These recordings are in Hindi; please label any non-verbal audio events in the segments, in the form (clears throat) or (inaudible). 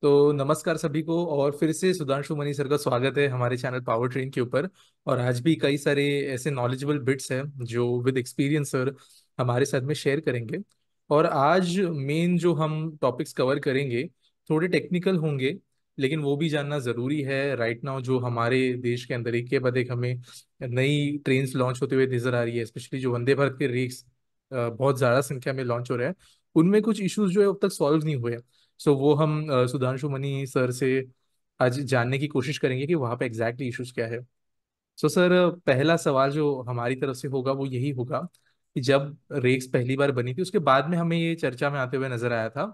तो नमस्कार सभी को और फिर से सुधांशु मनी सर का स्वागत है हमारे चैनल पावर ट्रेन के ऊपर और आज भी कई सारे ऐसे नॉलेजेबल बिट्स हैं जो विद एक्सपीरियंस सर हमारे साथ में शेयर करेंगे और आज मेन जो हम टॉपिक्स कवर करेंगे थोड़े टेक्निकल होंगे लेकिन वो भी जानना ज़रूरी है राइट नाउ जो हमारे देश के अंदर एक के बाद एक हमें नई ट्रेन लॉन्च होते हुए नजर आ रही है स्पेशली जो वंदे भारत के रेक्स बहुत ज़्यादा संख्या में लॉन्च हो रहे हैं उनमें कुछ इश्यूज जो है अब तक सॉल्व नहीं हुए हैं सो वो हम सुधांशु मनी सर से आज जानने की कोशिश करेंगे कि वहाँ पे एग्जैक्टली इश्यूज क्या है सो so, सर पहला सवाल जो हमारी तरफ से होगा वो यही होगा कि जब रेक्स पहली बार बनी थी उसके बाद में हमें ये चर्चा में आते हुए नजर आया था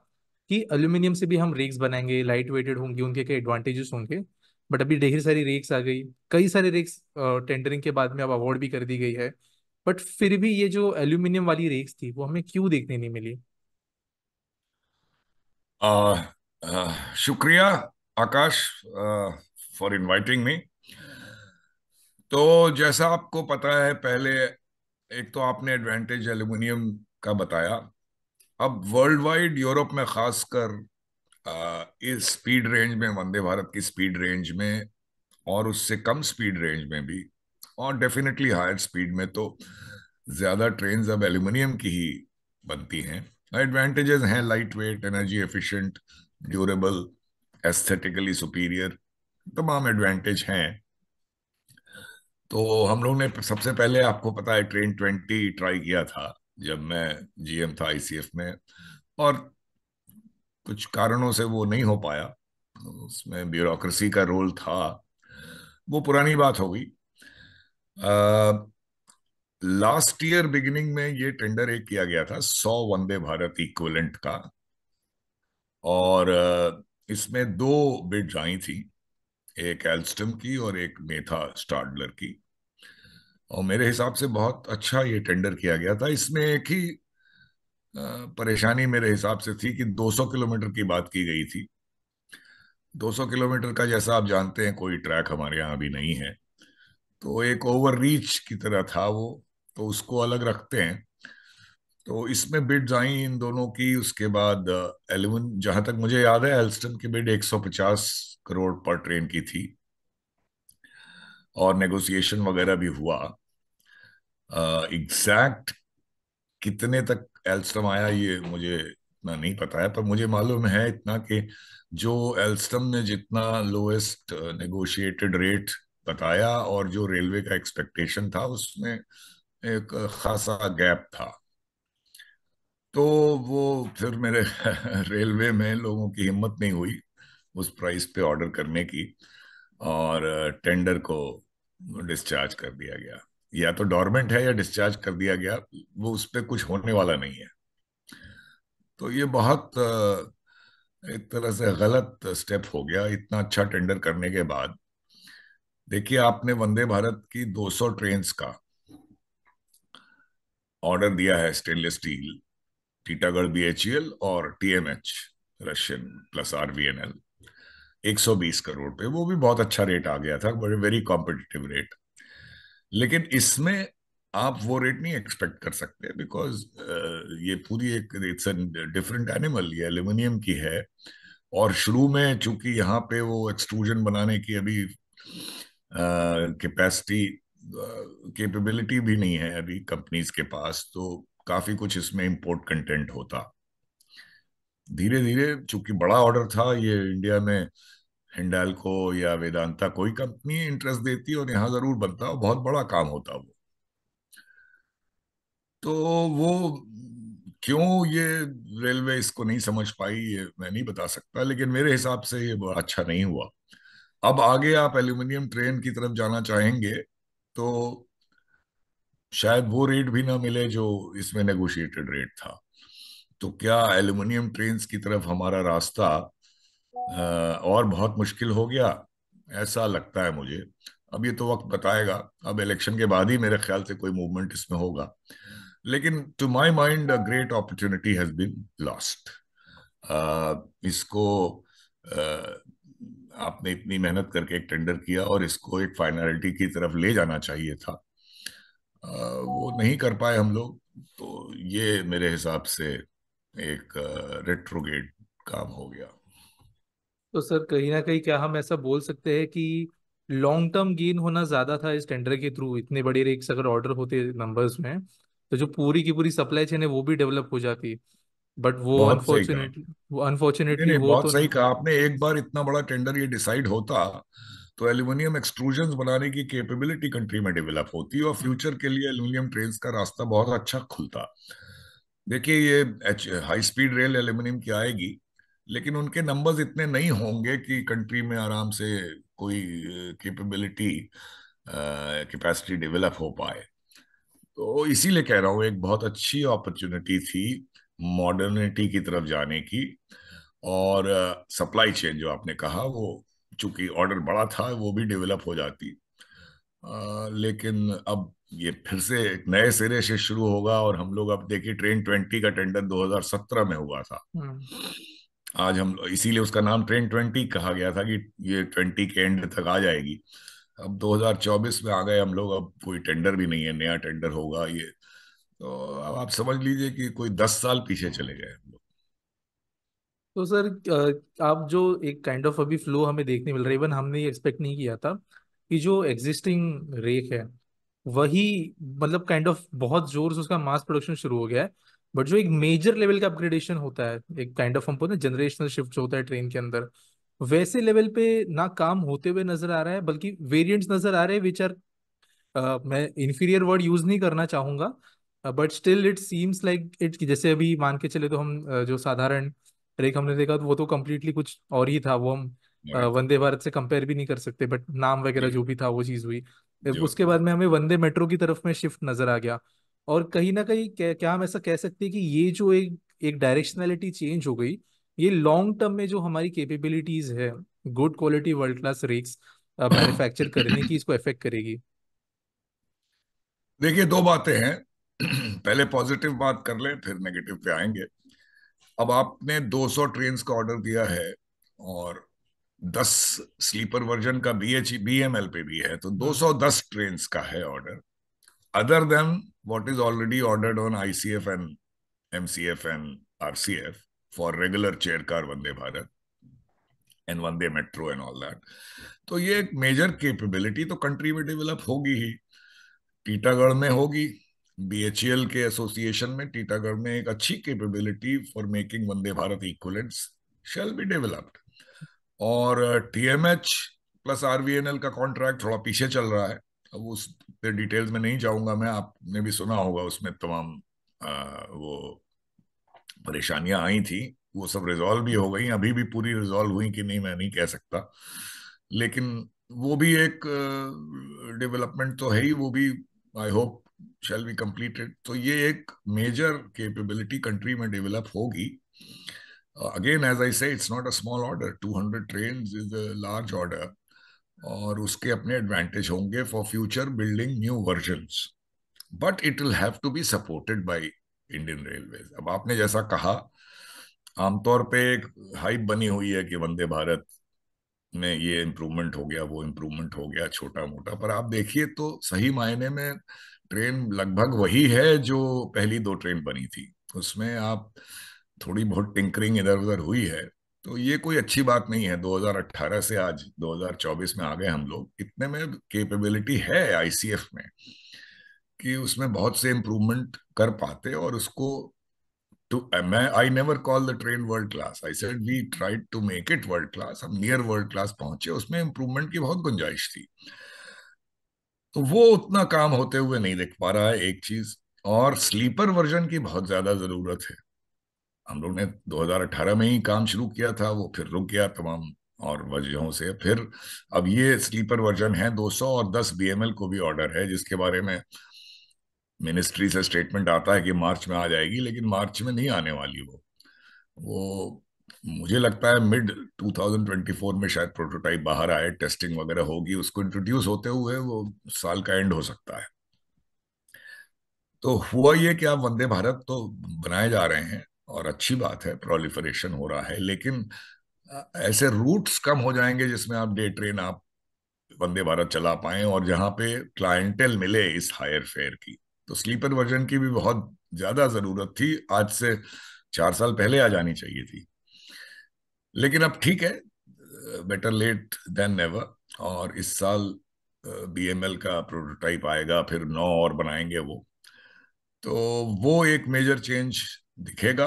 कि अल्यूमिनियम से भी हम रेक्स बनाएंगे लाइट वेटेड होंगे उनके कई एडवांटेजेस होंगे बट अभी ढेर सारी रेक्स आ गई कई सारे रेक्स टेंडरिंग के बाद में अब अवार्ड भी कर दी गई है बट फिर भी ये जो एल्यूमिनियम वाली रेक्स थी वो हमें क्यों देखने नहीं मिली Uh, uh, शुक्रिया आकाश फॉर इनवाइटिंग मी तो जैसा आपको पता है पहले एक तो आपने एडवांटेज एल्यूमिनियम का बताया अब वर्ल्ड वाइड यूरोप में खासकर uh, इस स्पीड रेंज में वंदे भारत की स्पीड रेंज में और उससे कम स्पीड रेंज में भी और डेफिनेटली हायर स्पीड में तो ज़्यादा ट्रेन अब एल्यूमिनियम की ही बनती हैं एडवांटेजेस हैं light weight energy efficient durable aesthetically superior तमाम एडवांटेज हैं तो हम लोग ने सबसे पहले आपको पता है ट्रेन ट्वेंटी ट्राई किया था जब मैं जीएम था आईसीएफ में और कुछ कारणों से वो नहीं हो पाया उसमें ब्यूरोक्रेसी का रोल था वो पुरानी बात हो गई लास्ट ईयर बिगिनिंग में ये टेंडर एक किया गया था सौ वंदे भारत इक्वलेंट का और इसमें दो बिड्स आई थी एक एल्स्टम की और एक मेथा स्टार्डलर की और मेरे हिसाब से बहुत अच्छा ये टेंडर किया गया था इसमें एक ही परेशानी मेरे हिसाब से थी कि 200 किलोमीटर की बात की गई थी 200 किलोमीटर का जैसा आप जानते हैं कोई ट्रैक हमारे यहाँ अभी नहीं है तो एक ओवर रीच की तरह था वो तो उसको अलग रखते हैं तो इसमें बिड आई इन दोनों की उसके बाद एलेवन uh, जहां तक मुझे याद है एल्स्टन की बिड 150 करोड़ पर ट्रेन की थी और नेगोशिएशन वगैरह भी हुआ एग्जैक्ट uh, कितने तक एल्स्टम आया ये मुझे इतना नहीं पता है पर मुझे मालूम है इतना कि जो एल्स्टम ने जितना लोएस्ट नेगोशिएटेड रेट बताया और जो रेलवे का एक्सपेक्टेशन था उसमें एक खासा गैप था तो वो फिर मेरे (laughs) रेलवे में लोगों की हिम्मत नहीं हुई उस प्राइस पे ऑर्डर करने की और टेंडर uh, को डिस्चार्ज कर दिया गया या तो डॉर्मेंट है या डिस्चार्ज कर दिया गया वो उस पर कुछ होने वाला नहीं है तो ये बहुत uh, एक तरह से गलत स्टेप हो गया इतना अच्छा टेंडर करने के बाद देखिए आपने वंदे भारत की 200 ट्रेन्स का ऑर्डर दिया है stainless steel Titagarh BHEL e और TMH Russian plus RVNL 120 crore पे वो भी बहुत अच्छा रेट आ गया था बड़े वेरी कॉम्पिटिटिव रेट लेकिन इसमें आप वो रेट नहीं एक्सपेक्ट कर सकते बिकॉज uh, ये पूरी एक इट्स डिफरेंट एनिमल ये एल्यूमिनियम की है और शुरू में चूंकि यहाँ पे वो एक्सट्रूजन बनाने की अभी कैपेसिटी uh, कैपेबिलिटी भी नहीं है अभी कंपनीज के पास तो काफी कुछ इसमें इम्पोर्ट कंटेंट होता धीरे धीरे चूंकि बड़ा ऑर्डर था ये इंडिया में हिंडाल को या वेदांता कोई कंपनी इंटरेस्ट देती और यहां जरूर बनता और बहुत बड़ा काम होता वो तो वो क्यों ये रेलवे इसको नहीं समझ पाई ये मैं नहीं बता सकता लेकिन मेरे हिसाब से ये अच्छा नहीं हुआ अब आगे आप एल्यूमिनियम ट्रेन की तरफ जाना चाहेंगे तो शायद वो रेट भी ना मिले जो इसमें नेगोशिएटेड रेट था तो क्या एल्युमिनियम ट्रेन की तरफ हमारा रास्ता और बहुत मुश्किल हो गया ऐसा लगता है मुझे अब ये तो वक्त बताएगा अब इलेक्शन के बाद ही मेरे ख्याल से कोई मूवमेंट इसमें होगा लेकिन to my mind a great opportunity has been lost इसको uh, आपने इतनी मेहनत करके एक टेंडर किया और इसको एक फाइनलिटी की तरफ ले जाना चाहिए था वो नहीं कर पाए हम लोग तो ये मेरे हिसाब से एक रेट्रोगेट काम हो गया तो सर कहीं ना कहीं क्या हम ऐसा बोल सकते हैं कि लॉन्ग टर्म गेन होना ज्यादा था इस टेंडर के थ्रू इतने बड़े रेक्स अगर ऑर्डर होते नंबर्स में तो जो पूरी की पूरी सप्लाई चेन है वो भी डेवलप हो जाती है बट वो अनफॉर्चुनेटली वो अनफॉर्चुनेटली वो बहुत तो सही कहा आपने एक बार इतना बड़ा टेंडर ये डिसाइड होता तो एल्यूमिनियम एक्सट्रूजन बनाने की कैपेबिलिटी कंट्री में डेवलप होती और फ्यूचर के लिए एल्यूमिनियम ट्रेन का रास्ता बहुत अच्छा खुलता देखिए ये हाई स्पीड रेल एल्यूमिनियम की आएगी लेकिन उनके नंबर्स इतने नहीं होंगे कि कंट्री में आराम से कोई कैपेबिलिटी कैपेसिटी डेवलप हो पाए तो इसीलिए कह रहा हूँ एक बहुत अच्छी अपॉर्चुनिटी थी मॉडर्निटी की तरफ जाने की और सप्लाई चेन जो आपने कहा वो चूंकि ऑर्डर बड़ा था वो भी डेवलप हो जाती uh, लेकिन अब ये फिर से एक नए सिरे से शुरू होगा और हम लोग अब देखिए ट्रेन ट्वेंटी का टेंडर 2017 में हुआ था हाँ। आज हम इसीलिए उसका नाम ट्रेन ट्वेंटी कहा गया था कि ये ट्वेंटी के एंड तक आ जाएगी अब 2024 में आ गए हम लोग अब कोई टेंडर भी नहीं है नया टेंडर होगा ये तो अब आप समझ लीजिए कि कोई दस साल पीछे चले गए तो सर आप जो एक काइंड ऑफ अभी फ्लो हमें देखने मिल रहा है इवन हमने ये एक्सपेक्ट नहीं किया था कि जो एग्जिस्टिंग रेक है वही मतलब काइंड ऑफ बहुत जोर से उसका मास प्रोडक्शन शुरू हो गया है बट जो एक मेजर लेवल का अपग्रेडेशन होता है एक काइंड ऑफ हम बोलते हैं जनरेशनल शिफ्ट जो होता है ट्रेन के अंदर वैसे लेवल पे ना काम होते हुए नजर आ रहा है बल्कि वेरियंट नजर आ रहे हैं विच आर मैं इन्फीरियर वर्ड यूज नहीं करना चाहूंगा but still it seems like it जैसे अभी मान के चले तो हम uh, जो साधारण ट्रेक हमने देखा तो वो तो कम्प्लीटली कुछ और ही था वो हम uh, वंदे भारत से कंपेयर भी नहीं कर सकते बट नाम वगैरह जो भी था वो चीज हुई उसके बाद में हमें वंदे मेट्रो की तरफ में शिफ्ट नजर आ गया और कहीं ना कहीं क्या हम ऐसा कह सकते हैं कि ये जो एक एक डायरेक्शनैलिटी चेंज हो गई ये लॉन्ग टर्म में जो हमारी कैपेबिलिटीज है good quality world class rakes manufacture करने की (coughs) इसको इफेक्ट करेगी देखिए दो बातें हैं पहले पॉजिटिव बात कर ले फिर नेगेटिव पे आएंगे अब आपने 200 ट्रेन का ऑर्डर दिया है और 10 स्लीपर वर्जन का B H B M L पे भी है तो 210 हम्म। ट्रेन का है order other than what is already ordered on I C F and M C F and R C F for regular chair car Vande Bharat and Vande metro and all that तो ये एक मेजर केपेबिलिटी तो कंट्री में डेवलप होगी ही टीटागढ़ में होगी बीएचईएल के एसोसिएशन में टीटागढ़ में एक अच्छी capability for making Vande Bharat equivalents shall be developed और टीएमएच प्लस आरवीएनएल का कॉन्ट्रैक्ट थोड़ा पीछे चल रहा है अब उस पे डिटेल्स में नहीं जाऊंगा मैं आपने भी सुना होगा उसमें तमाम uh, वो परेशानियां आई थी वो सब रिजॉल्व भी हो गई अभी भी पूरी रिजॉल्व हुई कि नहीं मैं नहीं कह सकता लेकिन वो भी एक डेवलपमेंट uh, तो है ही वो भी I hope shall be completed तो ये एक मेजर केपेबिलिटी कंट्री में डेवलप होगी again as I say it's not a small order two hundred train is a large order और उसके अपने एडवांटेज होंगे for future building new version but it will have to be supported by Indian railway अब आपने जैसा कहा आमतौर पे एक हाइप बनी हुई है कि वंदे भारत में ये इम्प्रूवमेंट हो गया वो इम्प्रूवमेंट हो गया छोटा मोटा पर आप देखिए तो सही मायने में ट्रेन लगभग वही है जो पहली दो ट्रेन बनी थी उसमें आप थोड़ी बहुत टिंकरिंग इधर उधर हुई है तो ये कोई अच्छी बात नहीं है 2018 से आज 2024 में आ गए हम लोग इतने में कैपेबिलिटी है आईसीएफ में कि उसमें बहुत से इम्प्रूवमेंट कर पाते और उसको टू मैं I never call the train world class I said we tried to make it world class हम नियर वर्ल्ड क्लास पहुंचे उसमें इम्प्रूवमेंट की बहुत गुंजाइश थी तो वो उतना काम होते हुए नहीं देख पा रहा है एक चीज और स्लीपर वर्जन की बहुत ज्यादा जरूरत है हम लोग ने 2018 में ही काम शुरू किया था वो फिर रुक गया तमाम और वजहों से फिर अब ये स्लीपर वर्जन है 200 और 10 बीएमएल को भी ऑर्डर है जिसके बारे में मिनिस्ट्री से स्टेटमेंट आता है कि मार्च में आ जाएगी लेकिन मार्च में नहीं आने वाली वो वो मुझे लगता है मिड 2024 में शायद प्रोटोटाइप बाहर आए टेस्टिंग वगैरह होगी उसको इंट्रोड्यूस होते हुए वो साल का एंड हो सकता है तो हुआ ये कि आप वंदे भारत तो बनाए जा रहे हैं और अच्छी बात है प्रोलिफरेशन हो रहा है लेकिन ऐसे रूट्स कम हो जाएंगे जिसमें आप डे ट्रेन आप वंदे भारत चला पाए और जहां पे क्लाइंटेल मिले इस हायर फेयर की तो स्लीपर वर्जन की भी बहुत ज्यादा जरूरत थी आज से चार साल पहले आ जानी चाहिए थी लेकिन अब ठीक है बेटर लेट देन नेवर और इस साल बी uh, का प्रोटोटाइप आएगा फिर नौ और बनाएंगे वो तो वो एक मेजर चेंज दिखेगा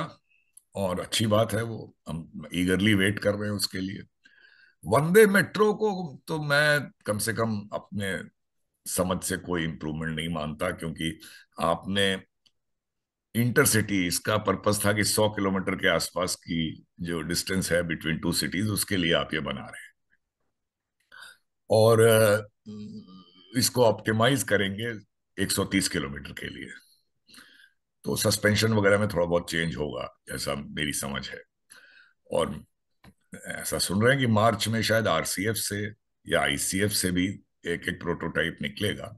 और अच्छी बात है वो हम ईगरली वेट कर रहे हैं उसके लिए वंदे मेट्रो को तो मैं कम से कम अपने समझ से कोई इम्प्रूवमेंट नहीं मानता क्योंकि आपने इंटरसिटी इसका पर्पस था कि 100 किलोमीटर के आसपास की जो डिस्टेंस है बिटवीन टू सिटीज उसके लिए आप ये बना रहे हैं और इसको ऑप्टिमाइज करेंगे 130 किलोमीटर के लिए तो सस्पेंशन वगैरह में थोड़ा बहुत चेंज होगा ऐसा मेरी समझ है और ऐसा सुन रहे हैं कि मार्च में शायद आरसीएफ से या आईसीएफ से भी एक एक प्रोटोटाइप निकलेगा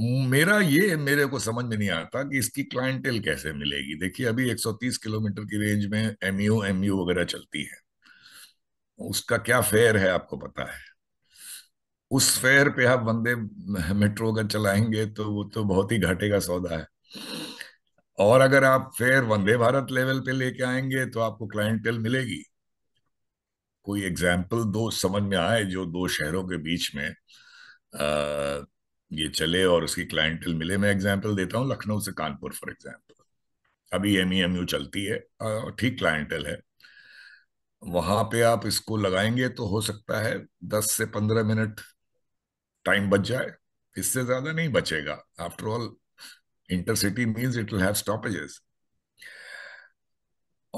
मेरा ये मेरे को समझ में नहीं आता कि इसकी क्लाइंटेल कैसे मिलेगी देखिए अभी 130 किलोमीटर की रेंज में एमयू एमयू वगैरह चलती है उसका क्या फेयर है आपको पता है उस फेयर पे आप वंदे मेट्रो अगर चलाएंगे तो वो तो बहुत ही घाटे का सौदा है और अगर आप फेयर वंदे भारत लेवल पे लेके आएंगे तो आपको क्लाइंटेल मिलेगी कोई एग्जाम्पल दो समझ में आए जो दो शहरों के बीच में आ, ये चले और उसकी क्लाइंटल मिले मैं एग्जाम्पल देता हूँ लखनऊ से कानपुर फॉर एग्जाम्पल अभी एम ई एम यू चलती है ठीक क्लाइंटल है वहां पे आप इसको लगाएंगे तो हो सकता है दस से पंद्रह मिनट टाइम बच जाए इससे ज्यादा नहीं बचेगा after all intercity means it will have stoppages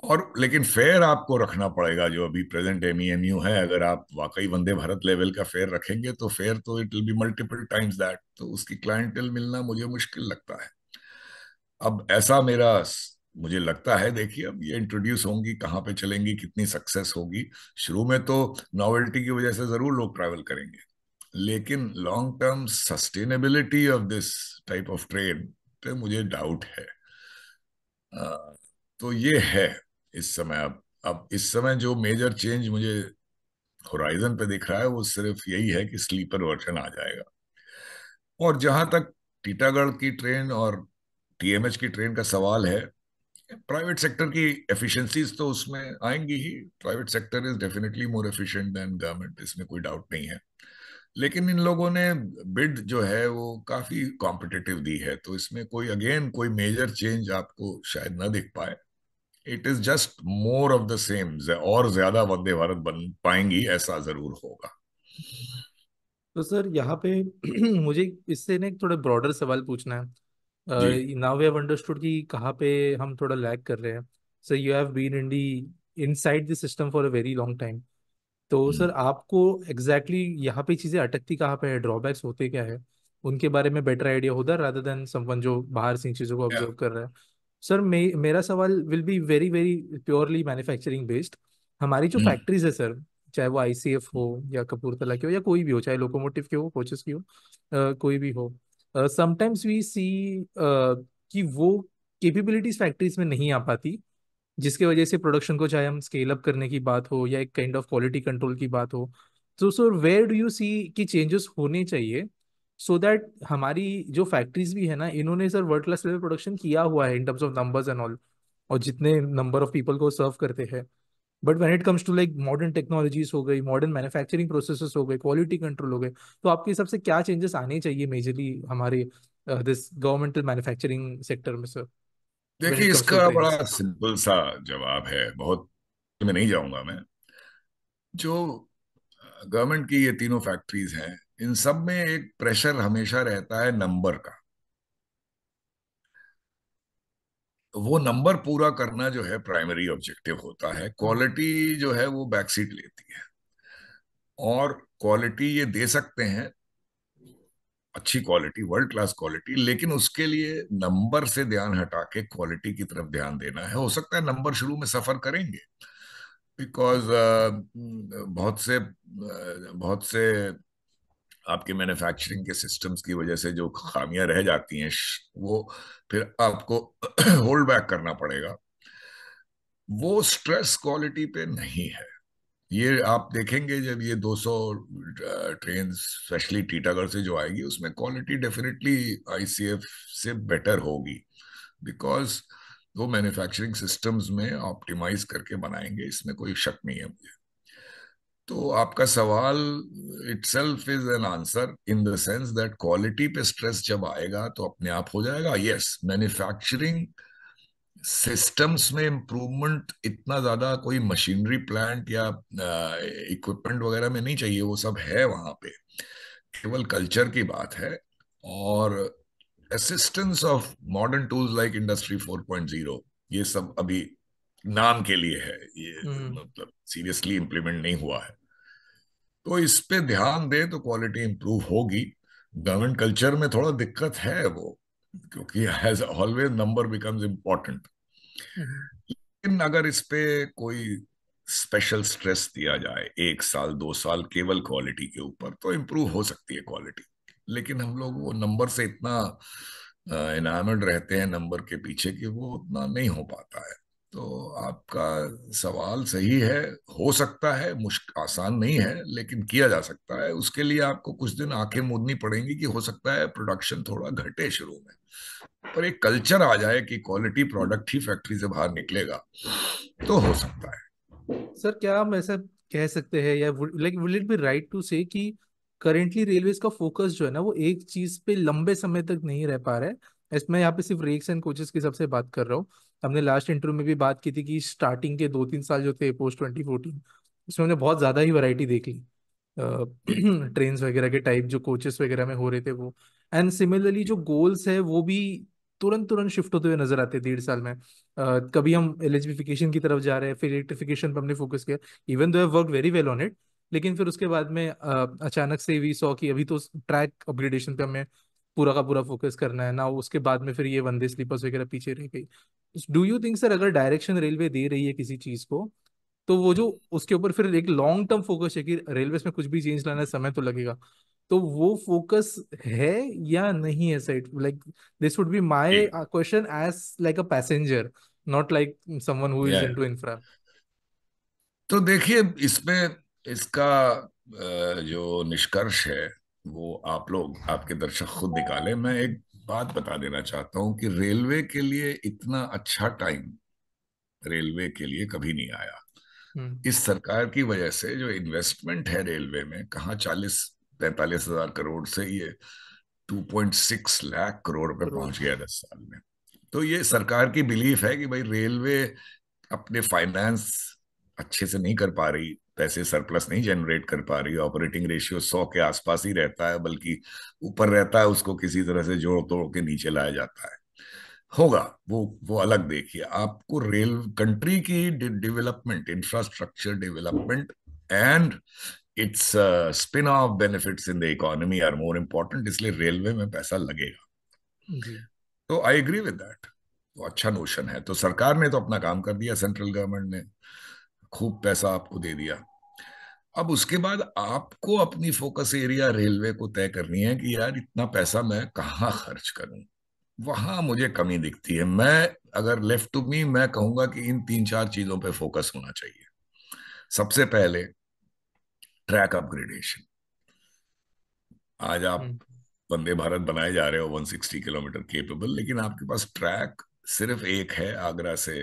और लेकिन फेयर आपको रखना पड़ेगा जो अभी present M E M U है अगर आप वाकई वंदे भारत लेवल का फेयर रखेंगे तो फेयर तो it will be multiple times that तो उसकी क्लाइंटल मिलना मुझे मुश्किल लगता है अब ऐसा मेरा मुझे लगता है देखिए अब ये इंट्रोड्यूस होंगी कहाँ पे चलेंगी कितनी सक्सेस होगी शुरू में तो नॉवेल्टी की वजह से जरूर लोग ट्रैवल करेंगे लेकिन long term sustainability of this type of train पे मुझे डाउट है आ, तो ये है इस समय अब अब इस समय जो मेजर चेंज मुझे होराइजन पे दिख रहा है वो सिर्फ यही है कि स्लीपर वर्जन आ जाएगा और जहां तक टीटागढ़ की ट्रेन और टीएमएच की ट्रेन का सवाल है प्राइवेट सेक्टर की एफिशिएंसीज तो उसमें आएंगी ही private sector is definitely more efficient than government इसमें कोई डाउट नहीं है लेकिन इन लोगों ने बिड जो है वो काफी कॉम्पिटिटिव दी है तो इसमें कोई अगेन कोई मेजर चेंज आपको शायद ना दिख पाए it is just more of the same और ज्यादा वंदे भारत बन पाएंगी ऐसा जरूर होगा तो सर यहाँ पे (clears throat) मुझे इससे ना एक थोड़ा ब्रॉडर सवाल पूछना है नाउ वी हैव अंडरस्टूड कि कहाँ पे हम थोड़ा लैग कर रहे हैं sir you have been in the inside the system for a very long time तो हम्म। सर आपको एग्जैक्टली exactly यहाँ पे चीजें अटकती कहाँ पे है ड्रॉबैक्स होते क्या है उनके बारे में बेटर आइडिया होता है राधर देन समवन जो बाहर से इन चीजों को ऑब्जर्व कर रहा है सर मे मेरा सवाल will be very very purely manufacturing based हमारी जो फैक्ट्रीज है सर चाहे वो आईसीएफ हो या कपूरतला की हो या कोई भी हो चाहे लोकोमोटिव की हो कोचेस की हो आ, कोई भी हो समटाइम्स वी सी कि वो कैपेबिलिटीज फैक्ट्रीज में नहीं आ पाती जिसके वजह से प्रोडक्शन को चाहे हम स्केल अप करने की बात हो या एक काइंड ऑफ क्वालिटी कंट्रोल की बात हो तो sir where do you see कि चेंजेस होने चाहिए सो so दैट हमारी जो फैक्ट्रीज भी है ना इन्होंने sir world class level production किया हुआ है in terms of numbers and all और जितने नंबर ऑफ पीपल को सर्व करते हैं but when it comes to like modern technologies हो गई मॉडर्न मैन्युफैक्चरिंग प्रोसेस हो गए क्वालिटी कंट्रोल हो गए तो आपके हिसाब से क्या चेंजेस आने चाहिए मेजरली हमारे दिस गवर्नमेंटल मैन्युफैक्चरिंग सेक्टर में सर देखिए इसका बड़ा सिंपल सा जवाब है बहुत में नहीं जाऊंगा मैं जो गवर्नमेंट uh, की ये तीनों फैक्ट्रीज हैं इन सब में एक प्रेशर हमेशा रहता है नंबर का वो नंबर पूरा करना जो है प्राइमरी ऑब्जेक्टिव होता है क्वालिटी जो है वो बैकसीट लेती है और क्वालिटी ये दे सकते हैं अच्छी क्वालिटी वर्ल्ड क्लास क्वालिटी लेकिन उसके लिए नंबर से ध्यान हटा के क्वालिटी की तरफ ध्यान देना है हो सकता है नंबर शुरू में सफर करेंगे बिकॉज uh, बहुत से uh, बहुत से आपके मैन्युफैक्चरिंग के सिस्टम्स की वजह से जो खामियां रह जाती हैं वो फिर आपको होल्ड (clears throat) बैक करना पड़ेगा वो स्ट्रेस क्वालिटी पे नहीं है ये आप देखेंगे जब ये 200 ट्रेन स्पेशली टीटागढ़ से जो आएगी उसमें क्वालिटी डेफिनेटली आईसीएफ से बेटर होगी बिकॉज वो मैन्युफैक्चरिंग सिस्टम्स में ऑप्टिमाइज करके बनाएंगे इसमें कोई शक नहीं है मुझे तो आपका सवाल itself is an answer in the sense that quality पे स्ट्रेस जब आएगा तो अपने आप हो जाएगा यस मैन्युफैक्चरिंग सिस्टम्स में इम्प्रूवमेंट इतना ज्यादा कोई मशीनरी प्लांट या इक्विपमेंट वगैरह में नहीं चाहिए वो सब है वहां पे केवल कल्चर की बात है और assistance of modern tools like industry 4.0 ये सब अभी नाम के लिए है ये हम्म। मतलब सीरियसली इम्प्लीमेंट नहीं हुआ है तो इस पे ध्यान दे तो क्वालिटी इंप्रूव होगी गवर्नमेंट कल्चर में थोड़ा दिक्कत है वो क्योंकि as always number becomes important लेकिन अगर इस पे कोई स्पेशल स्ट्रेस दिया जाए एक साल दो साल केवल क्वालिटी के ऊपर तो इम्प्रूव हो सकती है क्वालिटी लेकिन हम लोग वो नंबर से इतना इनामड रहते हैं नंबर के पीछे कि वो उतना नहीं हो पाता है तो आपका सवाल सही है हो सकता है मुश्किल आसान नहीं है लेकिन किया जा सकता है उसके लिए आपको कुछ दिन आंखें मोदनी पड़ेंगी कि हो सकता है प्रोडक्शन थोड़ा घटे शुरू में पर एक कल्चर आ जाए कि क्वालिटी प्रोडक्ट ही फैक्ट्री से बाहर निकलेगा तो हो सकता है सर क्या हम ऐसा कह सकते हैं या like will it be right to say कि करेंटली रेलवे का फोकस जो है ना वो एक चीज पे लंबे समय तक नहीं रह पा रहा है मैं यहाँ पे सिर्फ रेक्स एंड कोचेस की सबसे बात कर रहा हूँ हमने लास्ट इंटरव्यू में भी बात की थी कि स्टार्टिंग के दो तीन साल जो थे पोस्ट ट्वेंटी फोर्टीन उसमें हमने बहुत ज़्यादा ही वैरायटी देख ली ट्रेन (clears throat) वगैरह के टाइप जो कोचेस वगैरह में हो रहे थे वो एंड सिमिलरली जो गोल्स है वो भी तुरंत तुरंत शिफ्ट होते हुए नजर आते डेढ़ साल में uh, कभी हम एलिजिफिकेशन की तरफ जा रहे हैं फिर इलेक्ट्रिफिकेशन पर हमने फोकस किया even though work very well on it लेकिन फिर उसके बाद में uh, अचानक से वी सॉ कि अभी तो ट्रैक अपग्रेडेशन पे हमें पूरा का पूरा फोकस करना है ना उसके बाद में फिर ये वंदे स्लीपर्स वगैरह पीछे रह गई डू यू थिंक सर अगर डायरेक्शन रेलवे दे रही है किसी चीज को तो वो जो उसके ऊपर फिर एक लॉन्ग टर्म फोकस है कि रेलवे में कुछ भी चेंज लाना है समय तो लगेगा तो वो फोकस है या नहीं है side like this would be my question as like a passenger not like someone who is into infra तो देखिए इसमें इसका जो निष्कर्ष है वो आप लोग आपके दर्शक खुद निकाले मैं एक बात बता देना चाहता हूं कि रेलवे के लिए इतना अच्छा टाइम रेलवे के लिए कभी नहीं आया हम्म। इस सरकार की वजह से जो इन्वेस्टमेंट है रेलवे में कहा चालीस पैंतालीस हजार करोड़ से ये 2.6 लाख करोड़ पे पहुंच गया दस साल में तो ये सरकार की बिलीफ है कि भाई रेलवे अपने फाइनेंस अच्छे से नहीं कर पा रही पैसे सरप्लस नहीं जनरेट कर पा रही ऑपरेटिंग रेशियो सौ के आसपास ही रहता है बल्कि ऊपर रहता है उसको किसी तरह से जोड़ तोड़ के नीचे लाया जाता है होगा वो वो अलग देखिए आपको रेल कंट्री की development infrastructure development and its spin off benefits in the economy are more important इसलिए रेलवे में पैसा लगेगा तो आई एग्री विद दैट तो अच्छा नोशन है तो सरकार ने तो अपना काम कर दिया सेंट्रल गवर्नमेंट ने खूब पैसा आपको दे दिया अब उसके बाद आपको अपनी फोकस एरिया रेलवे को तय करनी है कि यार इतना पैसा मैं कहाँ खर्च करूं वहां मुझे कमी दिखती है मैं अगर लेफ्ट टू मी मैं कहूंगा कि इन तीन चार चीजों पे फोकस होना चाहिए सबसे पहले ट्रैक अपग्रेडेशन आज आप हम्म। वंदे भारत बनाए जा रहे हो 160 किलोमीटर केपेबल लेकिन आपके पास ट्रैक सिर्फ एक है आगरा से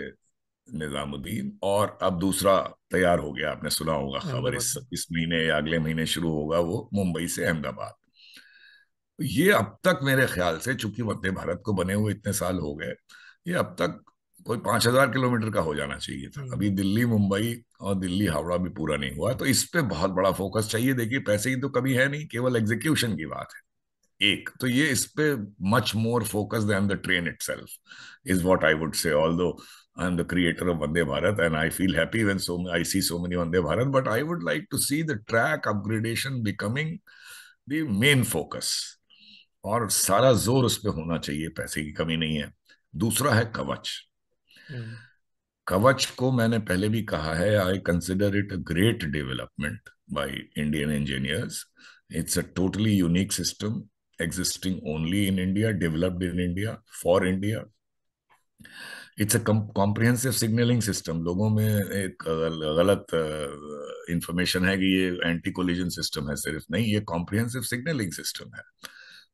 निजामुद्दीन और अब दूसरा तैयार हो गया आपने सुना होगा खबर इस इस महीने या अगले महीने शुरू होगा वो मुंबई से अहमदाबाद ये अब तक मेरे ख्याल से चूंकि मध्य भारत को बने हुए इतने साल हो गए ये अब तक कोई पांच हजार किलोमीटर का हो जाना चाहिए था अभी हम्म। दिल्ली मुंबई और दिल्ली हावड़ा भी पूरा नहीं हुआ तो इस पे बहुत बड़ा फोकस चाहिए देखिए पैसे की तो कभी है नहीं केवल एग्जीक्यूशन की बात है एक तो ये इस पे much more focus than the train itself is what I would say although I am the creator of Vande Bharat, and I feel happy when so I see so many Vande Bharat. But I would like to see the track upgradation becoming the main focus. और सारा जोर उस पर होना चाहिए पैसे की कमी नहीं है दूसरा है कवच कवच को मैंने पहले भी कहा है I consider it a great development by Indian engineers it's a totally unique system existing only in India developed in India for India it's a comprehensive signalling system लोगों में एक गलत इंफॉर्मेशन है कि ये एंटी कोलिजन सिस्टम है सिर्फ नहीं ये कॉम्प्रिहेंसिव सिग्नलिंग सिस्टम है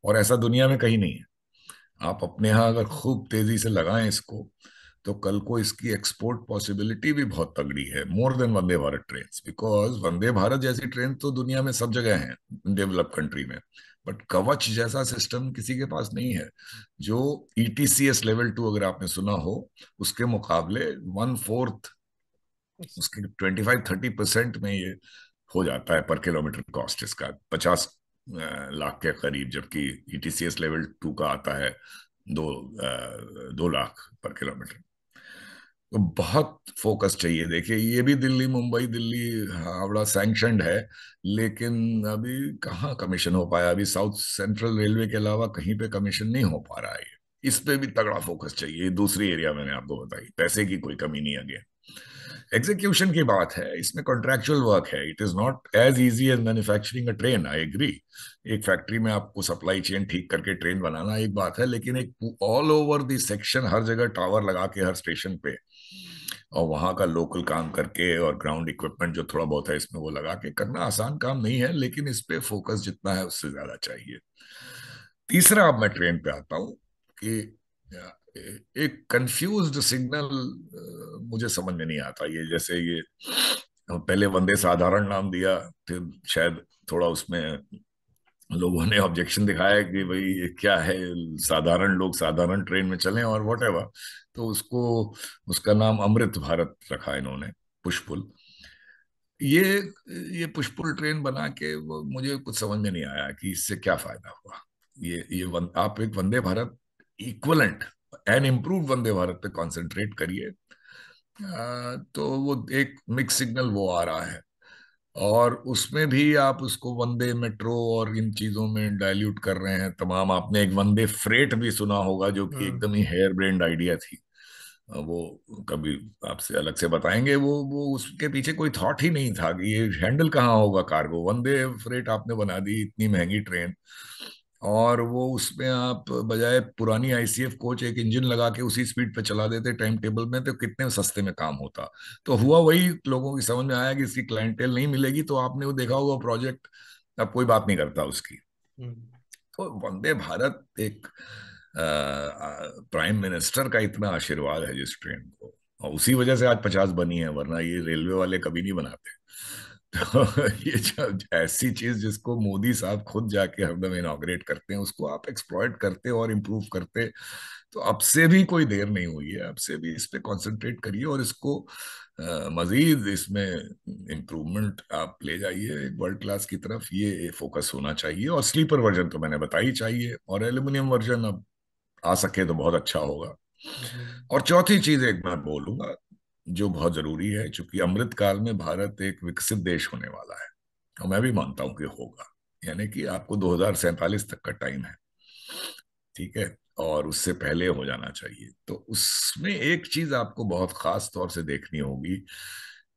और ऐसा दुनिया में कहीं नहीं है आप अपने यहाँ अगर खूब तेजी से लगाएं इसको तो कल को इसकी एक्सपोर्ट पॉसिबिलिटी भी बहुत तगड़ी है more than Vande Bharat train because Vande Bharat जैसी ट्रेन तो दुनिया में सब जगह है डेवलप कंट्री में बट कवच जैसा सिस्टम किसी के पास नहीं है जो ईटीसीएस लेवल टू अगर आपने सुना हो उसके मुकाबले वन फोर्थ उसके ट्वेंटी फाइव थर्टी परसेंट में ये हो जाता है पर किलोमीटर कॉस्ट इसका पचास लाख के करीब जबकि ईटीसीएस लेवल टू का आता है दो दो लाख पर किलोमीटर बहुत फोकस चाहिए देखिए ये भी दिल्ली मुंबई दिल्ली हावड़ा सैंक्शनड है लेकिन अभी कहाँ कमीशन हो पाया अभी साउथ सेंट्रल रेलवे के अलावा कहीं पे कमीशन नहीं हो पा रहा है इस पे भी तगड़ा फोकस चाहिए दूसरी एरिया मैंने आपको बताई पैसे की कोई कमी नहीं आगे एग्जीक्यूशन की बात है इसमें कॉन्ट्रेक्चुअल वर्क है it is not as easy as manufacturing a train I agree एक फैक्ट्री में आपको सप्लाई चेन ठीक करके ट्रेन बनाना एक बात है लेकिन एक ऑल ओवर दी सेक्शन हर जगह टावर लगा के हर स्टेशन पे और वहां का लोकल काम करके और ग्राउंड इक्विपमेंट जो थोड़ा बहुत है इसमें वो लगा के करना आसान काम नहीं है लेकिन इस पर फोकस जितना है उससे ज़्यादा चाहिए तीसरा अब मैं ट्रेन पे आता हूँ कि एक कंफ्यूज सिग्नल मुझे समझ में नहीं आता ये जैसे ये पहले वंदे साधारण नाम दिया फिर शायद थोड़ा उसमें लोगों ने ऑब्जेक्शन दिखाया कि भाई क्या है साधारण लोग साधारण ट्रेन में चलें और वट तो उसको उसका नाम अमृत भारत रखा इन्होंने पुष्पुल ये ये पुष्पुल ट्रेन बना के वो मुझे कुछ समझ में नहीं आया कि इससे क्या फायदा हुआ ये ये वन, आप एक Vande Bharat equivalent and improve Vande Bharat पे कंसंट्रेट करिए तो वो एक मिक्स सिग्नल वो आ रहा है और उसमें भी आप उसको वंदे मेट्रो और इन चीजों में डाइल्यूट कर रहे हैं तमाम आपने एक वंदे फ्रेट भी सुना होगा जो कि हाँ। एकदम ही हेयर ब्रेंड आइडिया थी वो कभी आपसे अलग से बताएंगे वो वो उसके पीछे कोई थॉट ही नहीं था कि ये हैंडल कहाँ होगा कार्गो वंदे फ्रेट आपने बना दी इतनी महंगी ट्रेन और वो उसमें आप बजाय पुरानी आईसीएफ कोच एक इंजन लगा के उसी स्पीड पे चला देते टाइम टेबल में तो कितने सस्ते में काम होता तो हुआ वही लोगों की समझ में आया कि इसकी क्लाइंटेल नहीं मिलेगी तो आपने वो देखा होगा प्रोजेक्ट अब कोई बात नहीं करता उसकी हम्म। तो वंदे भारत एक प्राइम मिनिस्टर का इतना आशीर्वाद है जिस ट्रेन को और उसी वजह से आज पचास बनी है वरना ये रेलवे वाले कभी नहीं बनाते तो (laughs) ये जो ऐसी चीज जिसको मोदी साहब खुद जाके हरदम इनाग्रेट करते हैं उसको आप एक्सप्लॉयट करते और इम्प्रूव करते तो अब से भी कोई देर नहीं हुई है अब से भी इस पे कॉन्सेंट्रेट करिए और इसको आ, मजीद इसमें इम्प्रूवमेंट आप ले जाइए वर्ल्ड क्लास की तरफ ये फोकस होना चाहिए और स्लीपर वर्जन तो मैंने बताई चाहिए और एल्यूमिनियम वर्जन अब आ सके तो बहुत अच्छा होगा और चौथी चीज एक बार बोलूंगा जो बहुत जरूरी है क्योंकि अमृत काल में भारत एक विकसित देश होने वाला है और मैं भी मानता हूं कि होगा यानी कि आपको दो तक का टाइम है ठीक है और उससे पहले हो जाना चाहिए तो उसमें एक चीज आपको बहुत खास तौर से देखनी होगी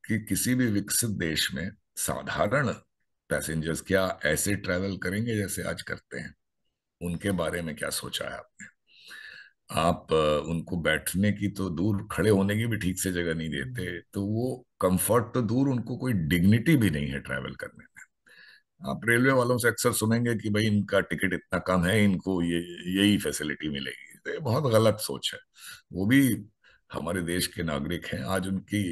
कि किसी भी विकसित देश में साधारण पैसेंजर्स क्या ऐसे ट्रैवल करेंगे जैसे आज करते हैं उनके बारे में क्या सोचा है आपने आप उनको बैठने की तो दूर खड़े होने की भी ठीक से जगह नहीं देते तो वो कंफर्ट तो दूर उनको कोई डिग्निटी भी नहीं है ट्रैवल करने में आप रेलवे वालों से अक्सर सुनेंगे कि भाई इनका टिकट इतना कम है इनको ये यही फैसिलिटी मिलेगी तो ये बहुत गलत सोच है वो भी हमारे देश के नागरिक हैं आज उनकी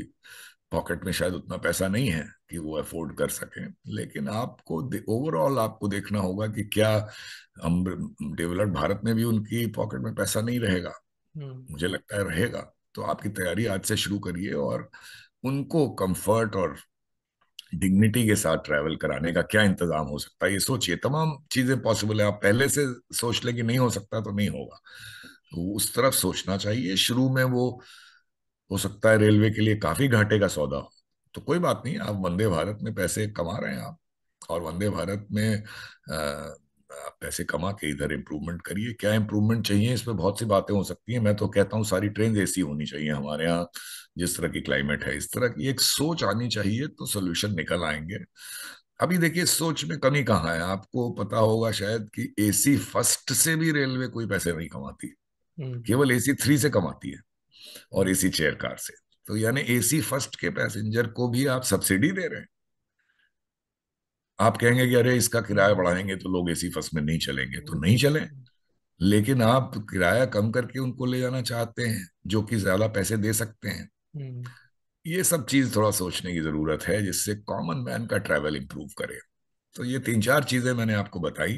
पॉकेट में शायद उतना पैसा नहीं है कि वो अफोर्ड कर सकें लेकिन आपको ओवरऑल आपको देखना होगा कि क्या हम डेवलप्ड भारत में भी उनकी पॉकेट में पैसा नहीं रहेगा हम्म। मुझे लगता है रहेगा तो आपकी तैयारी आज से शुरू करिए और उनको कंफर्ट और डिग्निटी के साथ ट्रैवल कराने का क्या इंतजाम हो सकता है ये सोचिए तमाम चीजें पॉसिबल है आप पहले से सोच लें कि नहीं हो सकता तो नहीं होगा तो उस तरफ सोचना चाहिए शुरू में वो हो सकता है रेलवे के लिए काफी घाटे का सौदा हो तो कोई बात नहीं आप वंदे भारत में पैसे कमा रहे हैं आप और वंदे भारत में आ, आप पैसे कमा के इधर इम्प्रूवमेंट करिए क्या इम्प्रूवमेंट चाहिए इसमें बहुत सी बातें हो सकती हैं मैं तो कहता हूँ सारी ट्रेन ऐसी होनी चाहिए हमारे यहाँ जिस तरह की क्लाइमेट है इस तरह की एक सोच आनी चाहिए तो सोल्यूशन निकल आएंगे अभी देखिए सोच में कमी कहाँ है आपको पता होगा शायद कि एसी फर्स्ट से भी रेलवे कोई पैसे नहीं कमाती हम्म। केवल एसी थ्री से कमाती है और एसी चेयर कार से तो यानी एसी फर्स्ट के पैसेंजर को भी आप सब्सिडी दे रहे हैं आप कहेंगे कि अरे इसका किराया बढ़ाएंगे तो लोग एसी फर्स्ट में नहीं चलेंगे तो नहीं चले लेकिन आप किराया कम करके उनको ले जाना चाहते हैं जो कि ज्यादा पैसे दे सकते हैं हम्म। ये सब चीज थोड़ा सोचने की जरूरत है जिससे कॉमन मैन का ट्रैवल इंप्रूव करे तो ये तीन चार चीजें मैंने आपको बताई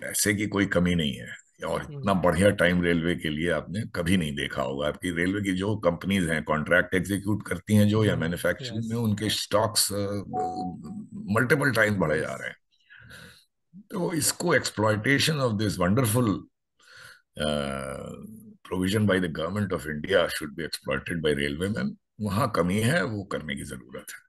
पैसे की कोई कमी नहीं है और इतना बढ़िया टाइम रेलवे के लिए आपने कभी नहीं देखा होगा आपकी रेलवे की जो कंपनीज हैं कॉन्ट्रैक्ट एग्जीक्यूट करती हैं जो या मैन्युफैक्चरिंग में उनके स्टॉक्स मल्टीपल टाइम बढ़े जा रहे हैं तो इसको exploitation of this wonderful provision by the government of India should be exploited by railway man वहां कमी है वो करने की जरूरत है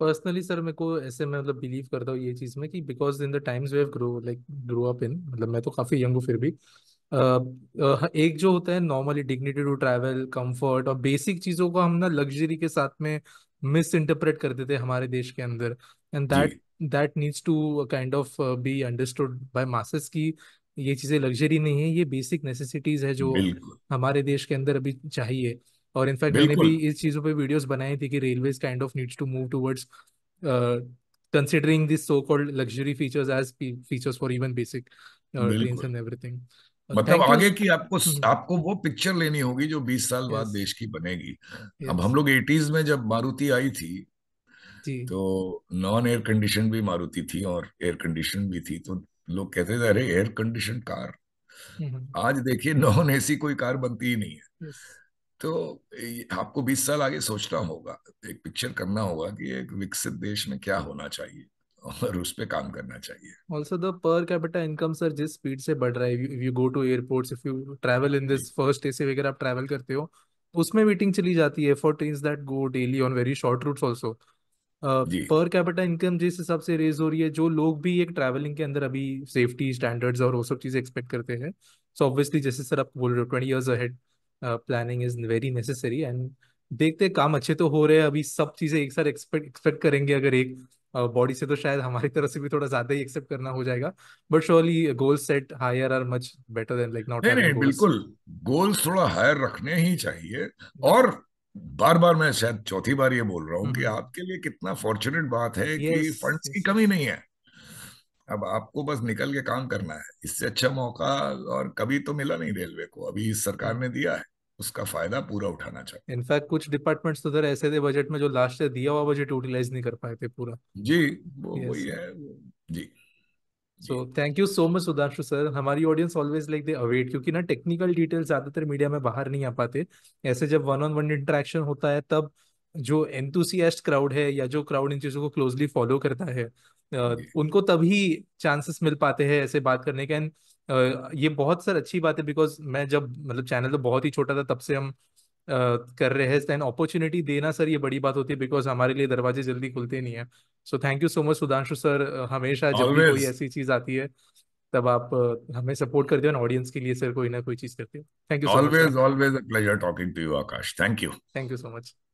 पर्सनली सर मेरे को ऐसे मैं मतलब बिलीव करता हूँ ये चीज़ में कि because in the times we've grow like grow up in मतलब मैं तो काफ़ी यंग हूँ फिर भी uh, uh, एक जो होता है normally dignity to travel comfort और बेसिक चीज़ों को हम ना लग्जरी के साथ में मिस इंटरप्रेट करते थे हमारे देश के अंदर and that that needs to kind of be understood by masses की ये चीज़ें लग्जरी नहीं है ये बेसिक नेसेसिटीज़ है जो हमारे देश के अंदर अभी चाहिए और इनफैक्ट मैंने भी इस चीजों पे वीडियोस बनाए थे कि railway kind of needs to move towards considering this so called luxury features as features for even basic trains and everything मतलब आगे की आपको हम्म। आपको वो पिक्चर लेनी होगी जो 20 साल बाद देश की बनेगी अब हम लोग एटीज में जब मारुति आई थी तो नॉन एयर कंडीशन भी मारुति थी और एयर कंडीशन भी थी तो लोग कहते थे अरे एयर कंडीशन कार आज देखिए नॉन एसी कोई कार बनती ही नहीं है तो आपको 20 साल आगे सोचना होगा एक पिक्चर करना होगा कि एक विकसित देश में क्या होना चाहिए और उस पर काम करना चाहिए also the per capita income sir जिस स्पीड से बढ़ रहा है if you go to airport if you travel in this first A C आप ट्रेवल करते हो उसमें मीटिंग चली जाती है for train that go daily on very short route also per capita income जिस हिसाब से रेज हो रही है जो लोग भी एक ट्रैवलिंग के अंदर अभी सेफ्टी स्टैंडर्ड्स और वो सब चीज़ें एक्सपेक्ट करते हैं सो ऑब्वियसली जैसे सर आप बोल रहे हो twenty years ahead planning is very necessary and देखते काम अच्छे तो हो रहे हैं अभी सब चीजें एक साथ एक्सपेक्ट एक्सपेक्ट करेंगे अगर एक बॉडी uh, से तो शायद हमारी तरफ से भी थोड़ा ज्यादा ही एक्सेप्ट करना हो जाएगा but surely goal set higher are much better than like not नहीं बिल्कुल गोल्स थोड़ा हायर रखने ही चाहिए और बार बार मैं शायद चौथी बार ये बोल रहा हूँ कि हम्म। आपके लिए कितना फॉर्चुनेट बात है कि फंड्स की कमी नहीं है अब आपको बस निकल के काम करना है इससे अच्छा मौका और कभी तो मिला नहीं रेलवे को अभी इस सरकार ने दिया है उसका फायदा पूरा उठाना चाहिए इनफैक्ट कुछ डिपार्टमेंट्स तो ऐसे थे बजट में जो लास्ट से दिया हुआ बजट यूटिलाइज नहीं कर पाए थे पूरा जी वो yes. वही है जी so thank you so much Sudhanshu sir हमारी audience always like they await क्योंकि ना टेक्निकल डिटेल ज्यादातर मीडिया में बाहर नहीं आ पाते ऐसे जब वन ऑन वन इंटरेक्शन होता है तब जो एंथुसियास्ट क्राउड है या जो क्राउड इन चीजों को क्लोजली फॉलो करता है उनको तभी चांसेस मिल पाते हैं ऐसे बात करने के एंड ये बहुत सर अच्छी बात है बिकॉज मैं जब मतलब चैनल तो बहुत ही छोटा था तब से हम कर रहे हैं एंड अपॉर्चुनिटी देना सर ये बड़ी बात होती है बिकॉज हमारे लिए दरवाजे जल्दी खुलते नहीं है so thank you so much Sudhanshu sir हमेशा जब भी कोई ऐसी चीज आती है तब आप हमें सपोर्ट करते हो ना ऑडियंस के लिए सर कोई ना कोई चीज करते हो thank you always always a pleasure talking to you Aakash thank you thank you so much